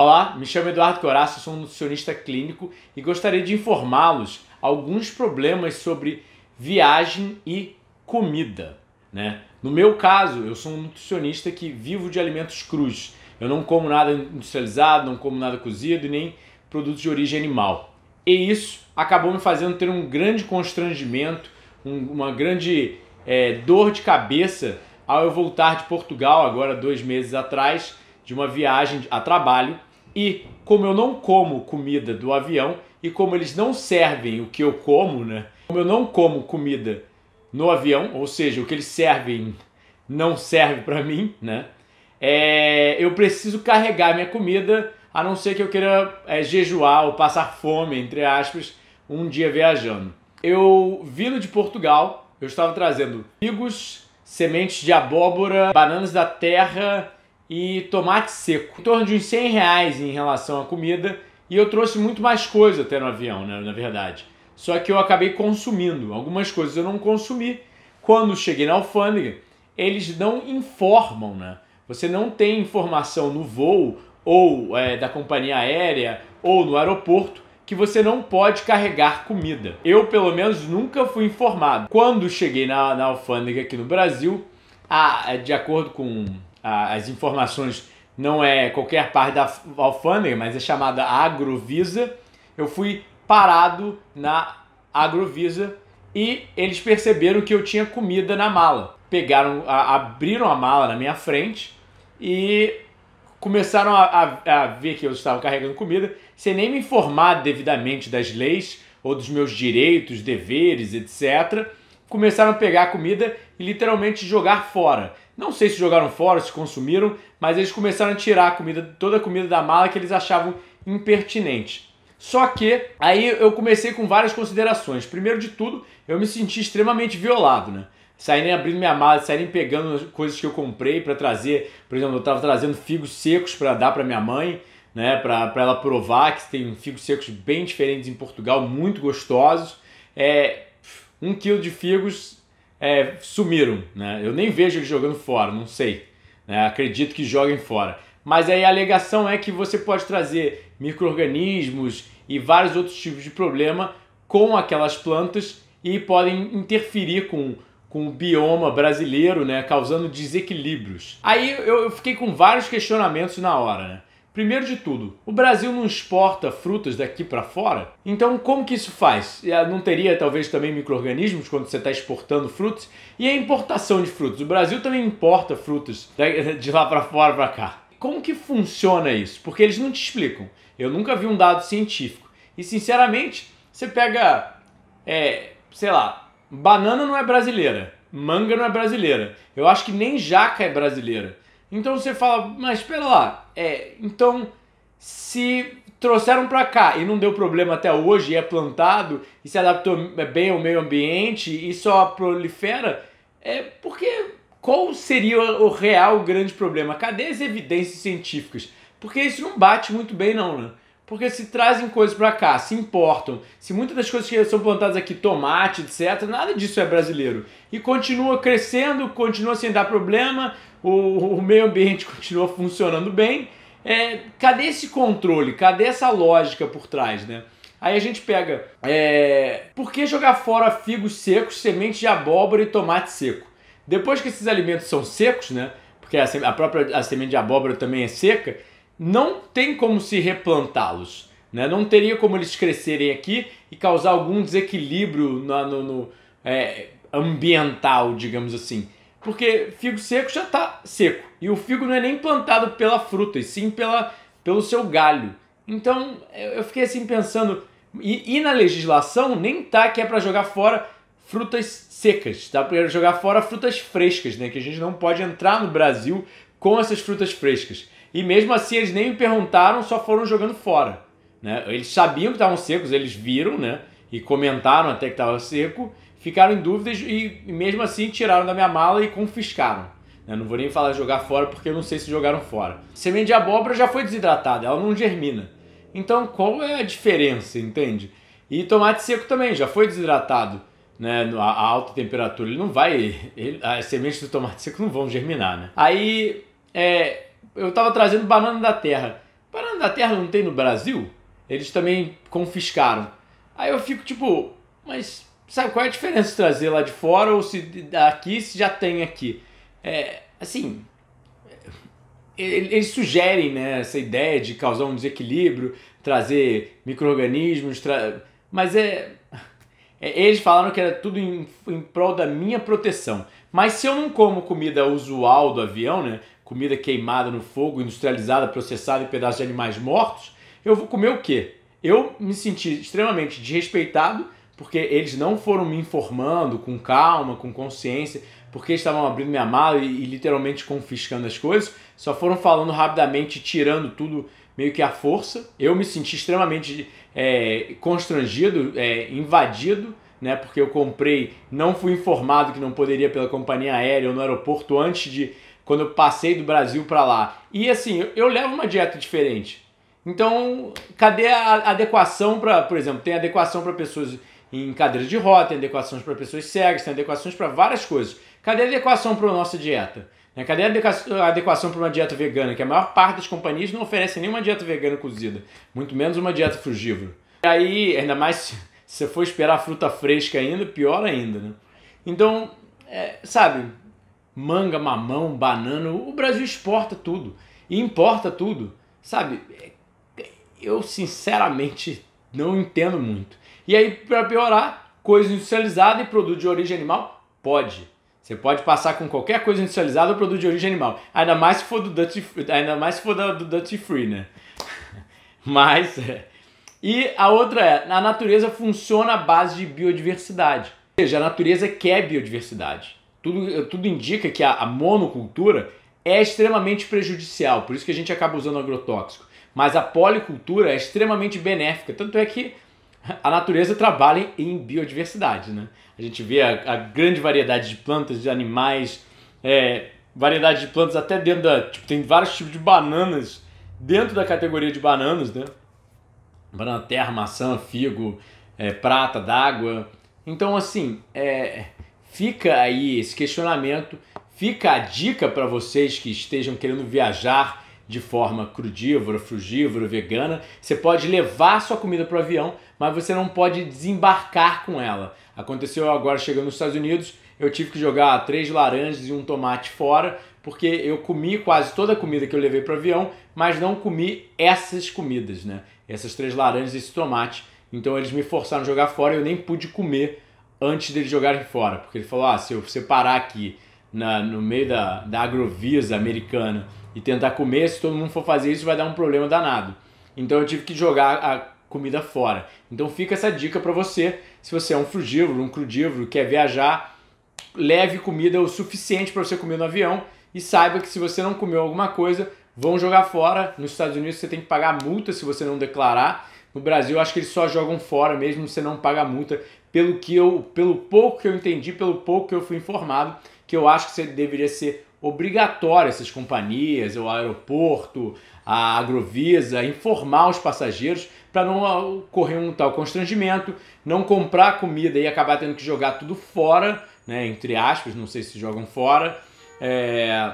Olá, me chamo Eduardo Coraço, sou um nutricionista clínico e gostaria de informá-los alguns problemas sobre viagem e comida. Né? No meu caso, eu sou um nutricionista que vivo de alimentos crus. Eu não como nada industrializado, não como nada cozido e nem produtos de origem animal. E isso acabou me fazendo ter um grande constrangimento, um, uma grande é, dor de cabeça ao eu voltar de Portugal, agora dois meses atrás, de uma viagem a trabalho e como eu não como comida do avião e como eles não servem o que eu como, né? Como eu não como comida no avião, ou seja, o que eles servem não serve para mim, né? É, eu preciso carregar minha comida, a não ser que eu queira é, jejuar ou passar fome, entre aspas, um dia viajando. Eu vindo de Portugal, eu estava trazendo figos, sementes de abóbora, bananas da terra, e tomate seco. Em torno de uns 100 reais em relação à comida. E eu trouxe muito mais coisa até no avião, né, na verdade. Só que eu acabei consumindo. Algumas coisas eu não consumi. Quando cheguei na alfândega, eles não informam, né? Você não tem informação no voo ou é, da companhia aérea ou no aeroporto que você não pode carregar comida. Eu, pelo menos, nunca fui informado. Quando cheguei na, na alfândega aqui no Brasil, ah, é, de acordo com as informações, não é qualquer parte da alfândega, mas é chamada Agrovisa. Eu fui parado na Agrovisa e eles perceberam que eu tinha comida na mala. Pegaram, a, abriram a mala na minha frente e começaram a, a, a, ver que eu estava carregando comida, sem nem me informar devidamente das leis ou dos meus direitos, deveres, etc começaram a pegar a comida e literalmente jogar fora. Não sei se jogaram fora, se consumiram, mas eles começaram a tirar a comida, toda a comida da mala que eles achavam impertinente. Só que aí eu comecei com várias considerações. Primeiro de tudo, eu me senti extremamente violado, né? Saírem abrindo minha mala, saírem pegando coisas que eu comprei para trazer. Por exemplo, eu estava trazendo figos secos para dar para minha mãe, né? Para ela provar que tem figos secos bem diferentes em Portugal, muito gostosos. É, um quilo de figos é, sumiram. Né? Eu nem vejo ele jogando fora, não sei. Né? Acredito que joguem fora. Mas aí a alegação é que você pode trazer micro-organismos e vários outros tipos de problema com aquelas plantas e podem interferir com, com o bioma brasileiro, né? causando desequilíbrios. Aí eu, eu fiquei com vários questionamentos na hora. Né? Primeiro de tudo, o Brasil não exporta frutas daqui para fora? Então, como que isso faz? Ah, não teria talvez também micro-organismos quando você está exportando frutas? E a importação de frutas? O Brasil também importa frutas de lá para fora para cá. Como que funciona isso? Porque eles não te explicam. Eu nunca vi um dado científico. E sinceramente, você pega, é, sei lá, banana não é brasileira, manga não é brasileira. Eu acho que nem jaca é brasileira. Então você fala, mas espera lá, é, então se trouxeram para cá e não deu problema até hoje, é plantado e se adaptou bem ao meio ambiente e só prolifera, é porque qual seria o real grande problema? Cadê as evidências científicas? Porque isso não bate muito bem não, né? Porque se trazem coisas para cá, se importam, se muitas das coisas que são plantadas aqui, tomate, etc, nada disso é brasileiro. E continua crescendo, continua sem dar problema, o, o meio ambiente continua funcionando bem. É, cadê esse controle? Cadê essa lógica por trás, né? Aí a gente pega, é, por que jogar fora figos secos, sementes de abóbora e tomate seco? Depois que esses alimentos são secos, né? Porque a, a própria a semente de abóbora também é seca, não tem como se replantá-los. Né? Não teria como eles crescerem aqui e causar algum desequilíbrio no, no é, ambiental, digamos assim porque figo seco já está seco. E o figo não é nem plantado pela fruta, e sim pela, pelo seu galho. Então é, eu fiquei assim pensando, e, e na legislação nem tá que é para jogar fora frutas secas, tá para jogar fora frutas frescas, né? Que a gente não pode entrar no Brasil com essas frutas frescas. E mesmo assim eles nem me perguntaram, só foram jogando fora. Né? Eles sabiam que estavam secos, eles viram, né? E comentaram até que estava seco ficaram em dúvidas e mesmo assim tiraram da minha mala e confiscaram. Eu né, não vou nem falar jogar fora porque eu não sei se jogaram fora. Semente de abóbora já foi desidratada, ela não germina. Então qual é a diferença, entende? E tomate seco também já foi desidratado, né? A alta temperatura ele não vai, ele, as sementes do tomate seco não vão germinar, né? Aí é, eu estava trazendo banana da terra. Banana da terra não tem no Brasil? Eles também confiscaram. Aí eu fico tipo, mas sabe qual é a diferença de trazer lá de fora ou se daqui se já tem aqui? É, assim, eles sugerem né, essa ideia de causar um desequilíbrio, trazer micro-organismos, tra... mas é... é, Eles falaram que era tudo em, em prol da minha proteção. Mas se eu não como comida usual do avião, né, comida queimada no fogo, industrializada, processada em pedaços de animais mortos, eu vou comer o quê? Eu me senti extremamente desrespeitado porque eles não foram me informando com calma, com consciência, porque eles estavam abrindo minha mala e, e literalmente confiscando as coisas, só foram falando rapidamente, tirando tudo meio que à força. Eu me senti extremamente é, constrangido, é, invadido, né? Porque eu comprei, não fui informado que não poderia pela companhia aérea ou no aeroporto antes de quando eu passei do Brasil para lá. E assim, eu, eu levo uma dieta diferente. Então, cadê a adequação para, por exemplo, tem adequação para pessoas em cadeira de roda, tem adequações para pessoas cegas, tem adequações para várias coisas. Cadê a adequação para a nossa dieta? Né, cadê a adequação para uma dieta vegana? Que a maior parte das companhias não oferece nenhuma dieta vegana cozida, muito menos uma dieta frugívora. E aí, ainda mais se você for esperar fruta fresca ainda, pior ainda, né? Então, é, sabe, manga, mamão, banana, o Brasil exporta tudo e importa tudo, sabe? Eu sinceramente não entendo muito. E aí, para piorar, coisa industrializada e produto de origem animal? Pode. Você pode passar com qualquer coisa industrializada ou produto de origem animal. Ainda mais se for do Dutch, ainda mais se for do Dutch Free, né? Mas. É. E a outra é: a natureza funciona à base de biodiversidade. Ou seja, a natureza quer biodiversidade. Tudo, tudo indica que a, a monocultura é extremamente prejudicial, por isso que a gente acaba usando agrotóxico. Mas a policultura é extremamente benéfica, tanto é que a natureza trabalha em biodiversidade. Né? A gente vê a, a grande variedade de plantas, de animais, é, variedade de plantas até dentro da. Tipo, tem vários tipos de bananas dentro da categoria de bananas, né? Banana terra, maçã, figo, é, prata, d'água. Então, assim, é, fica aí esse questionamento, fica a dica para vocês que estejam querendo viajar de forma crudívora, frugívora, vegana. Você pode levar sua comida para o avião mas você não pode desembarcar com ela. Aconteceu agora chegando nos Estados Unidos, eu tive que jogar três laranjas e um tomate fora, porque eu comi quase toda a comida que eu levei para o avião, mas não comi essas comidas, né? Essas três laranjas e esse tomate. Então eles me forçaram a jogar fora e eu nem pude comer antes deles jogarem fora, porque ele falou: ah, se eu separar aqui na, no meio da, da agrovisa americana e tentar comer, se todo mundo for fazer isso, vai dar um problema danado. Então eu tive que jogar a comida fora. Então fica essa dica para você, se você é um frugívoro, um crudívoro, quer viajar, leve comida o suficiente para você comer no avião e saiba que se você não comeu alguma coisa, vão jogar fora. Nos Estados Unidos você tem que pagar multa se você não declarar. No Brasil acho que eles só jogam fora mesmo, você não paga multa. Pelo que eu, pelo pouco que eu entendi, pelo pouco que eu fui informado, que eu acho que você deveria ser obrigatório essas companhias, o aeroporto, a Agrovisa, informar os passageiros para não ocorrer um tal constrangimento, não comprar comida e acabar tendo que jogar tudo fora, né, entre aspas, não sei se jogam fora. É...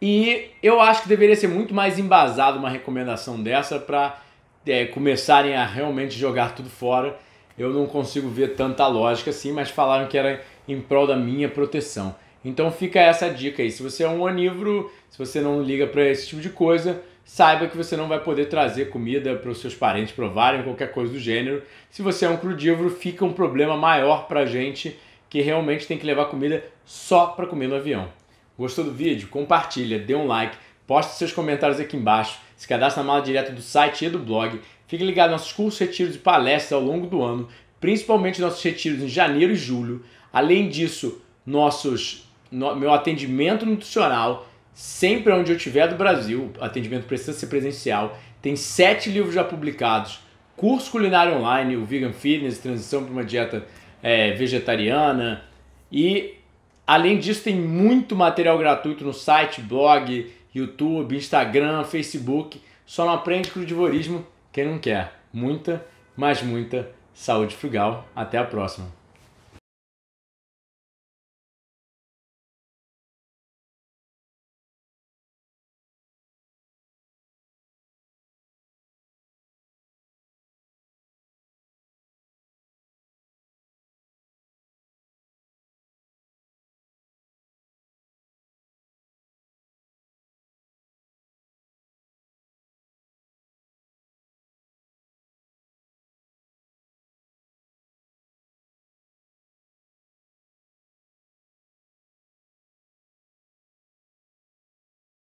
E eu acho que deveria ser muito mais embasado uma recomendação dessa para é, começarem a realmente jogar tudo fora. Eu não consigo ver tanta lógica assim, mas falaram que era em prol da minha proteção. Então fica essa dica aí. Se você é um onívoro, se você não liga para esse tipo de coisa, saiba que você não vai poder trazer comida para os seus parentes provarem, qualquer coisa do gênero. Se você é um crudívoro, fica um problema maior para a gente que realmente tem que levar comida só para comer no avião. Gostou do vídeo? Compartilha, dê um like, poste seus comentários aqui embaixo, se cadastre na mala direta do site e do blog, fique ligado nos nossos cursos, retiros e palestras ao longo do ano, principalmente nossos retiros em janeiro e julho. Além disso, nossos meu atendimento nutricional, sempre onde eu estiver do Brasil, atendimento precisa ser presencial, tem sete livros já publicados, curso culinário online, o Vegan Fitness, transição para uma dieta é, vegetariana e além disso tem muito material gratuito no site, blog, YouTube, Instagram, Facebook, só não aprende crudivorismo quem não quer. Muita, mas muita saúde frugal. Até a próxima.